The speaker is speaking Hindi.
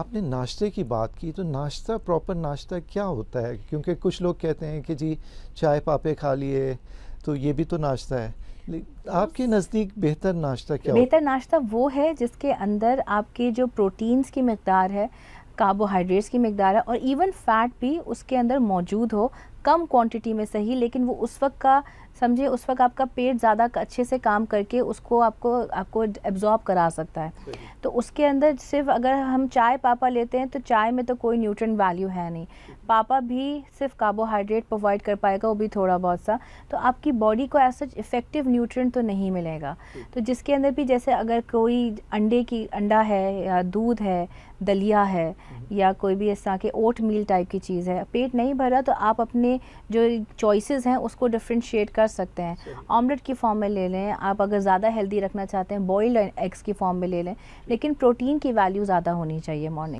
आपने नाश्ते की बात की तो नाश्ता प्रॉपर नाश्ता क्या होता है क्योंकि कुछ लोग कहते हैं कि जी चाय पापे खा लिए तो ये भी तो नाश्ता है आपके नज़दीक बेहतर नाश्ता क्या बेहतर नाश्ता वो है जिसके अंदर आपके जो प्रोटीन्स की मकदार है कार्बोहाइड्रेट्स की मकदार है और इवन फैट भी उसके अंदर मौजूद हो कम क्वांटिटी में सही लेकिन वो उस वक्त का समझिए उस वक्त आपका पेट ज़्यादा अच्छे से काम करके उसको आपको आपको एब्जॉर्ब करा सकता है तो उसके अंदर सिर्फ अगर हम चाय पापा लेते हैं तो चाय में तो कोई न्यूट्रन वैल्यू है नहीं पापा भी सिर्फ कार्बोहाइड्रेट प्रोवाइड कर पाएगा वो भी थोड़ा बहुत सा तो आपकी बॉडी को ऐसा इफ़ेक्टिव न्यूट्रन तो नहीं मिलेगा तो जिसके अंदर भी जैसे अगर कोई अंडे की अंडा है या दूध है दलिया है हम्म। या कोई भी इस तरह के ओट मील टाइप की चीज़ है पेट नहीं भरा तो आप अपने अपनी जो चॉइसेस हैं उसको डिफ्रेंशिएट कर सकते हैं ऑमलेट की फॉर्म में ले लें आप अगर ज़्यादा हेल्दी रखना चाहते हैं बॉयल्ड एग्स की फॉर्म में ले लें लेकिन प्रोटीन की वैल्यू ज़्यादा होनी चाहिए मॉर्निंग